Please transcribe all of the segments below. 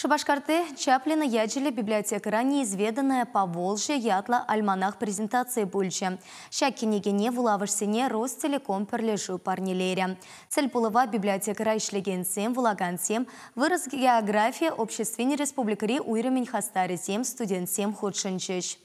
Шабашкарте Чаплина Яджили библиотека ранее изведанная по Волжье ятла альманах презентации Бульче. больше. сине, вулавышсене Ростелеком перлежу парнилеря. Цель пулова библиотекара Вулаган вулагансем вырос география обществени республикари уйремень хастарисем студентсем худшинчеш.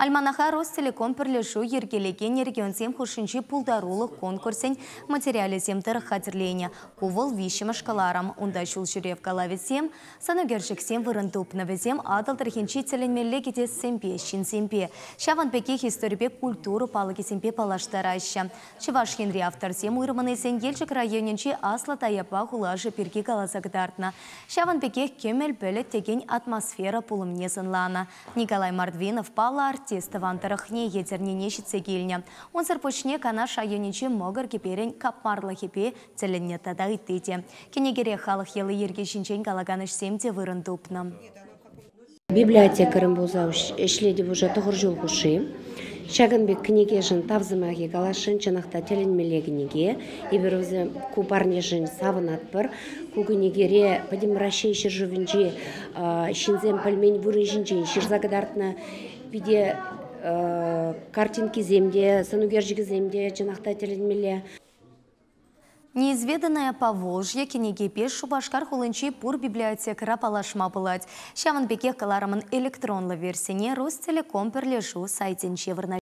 Альманаха Ростелеком пірлішу ергелеген ергенсем құшыншы пулдарулық конкурсен материализемдір қатерлейіне. Кувыл вишім шкаларам. Унда шул жүрев калавесем, саногершіксем вырынтупнавесем адалдырхенчи теленмелі кетес семпе, шин семпе. Шаванпеке хисторипе культуру палығы семпе палаштарайшы. Чываш хенри авторсем уйрымыны сенгелчік районенчи асла таяпа хулажы пирки каласагдартна. Шаванпеке кемел бөлі теген атмосфера сынланы. Николай Мардвинов, Павла Арт артистован тұрықне етернене шітсе келіне. Онсыр пүшіне кана Юничи, могыр кеперін Капмарла хепе тіліне тада үттейте. Кенегере халық елі ерге жінчен калаганыш семде вырын тупны. Библиотекарым бұзауш, үшледі бұжа тұғыр жол құшы шагынбек кінегежін табзымаге галашын чынақта теленмелегінеге еберозы купарнежін савынатпыр кугінегере падим рашен шержувінже шинзем пальмень вурынжінже шерзагадартна биде картинки земде сынугержігі земде чынақта теленмеле Неизведанное Поволжье пешу шубашкар хулынчи пур библиотека рапалашма булать. Шаманбеке каларамын электронлы версине Ростелеком перлежу сайтен чевырна.